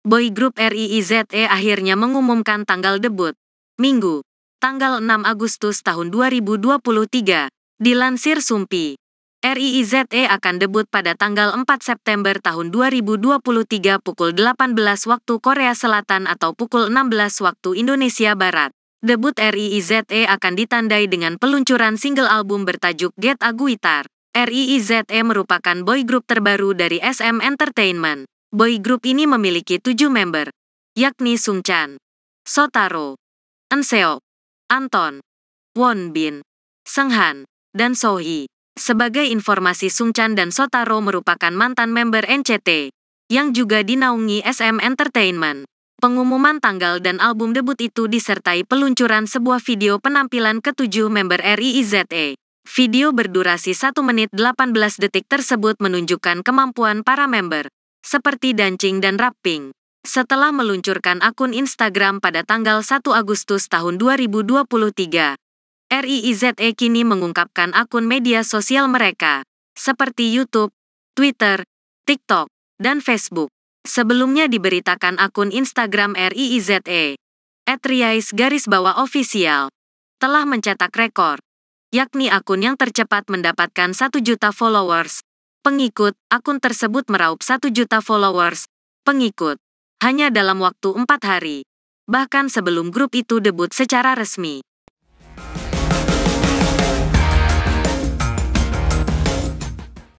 Boy Group RIIZE akhirnya mengumumkan tanggal debut. Minggu, tanggal 6 Agustus tahun 2023, dilansir Sumpi. RIIZE akan debut pada tanggal 4 September tahun 2023 pukul 18 waktu Korea Selatan atau pukul 16 waktu Indonesia Barat. Debut RIIZE akan ditandai dengan peluncuran single album bertajuk Get Aguitar. RIIZE merupakan boy group terbaru dari SM Entertainment. Boy Group ini memiliki tujuh member, yakni Sungchan, Sotaro, Enseo, Anton, Won Bin, Senghan, dan Sohi. Sebagai informasi Sungchan dan Sotaro merupakan mantan member NCT, yang juga dinaungi SM Entertainment. Pengumuman tanggal dan album debut itu disertai peluncuran sebuah video penampilan ketujuh member RIIZE. Video berdurasi 1 menit 18 detik tersebut menunjukkan kemampuan para member seperti dancing dan rapping. Setelah meluncurkan akun Instagram pada tanggal 1 Agustus tahun 2023, RIIZE kini mengungkapkan akun media sosial mereka, seperti YouTube, Twitter, TikTok, dan Facebook. Sebelumnya diberitakan akun Instagram RIIZE, Etriais garis bawah official, telah mencetak rekor, yakni akun yang tercepat mendapatkan 1 juta followers Pengikut, akun tersebut meraup 1 juta followers. Pengikut, hanya dalam waktu 4 hari. Bahkan sebelum grup itu debut secara resmi.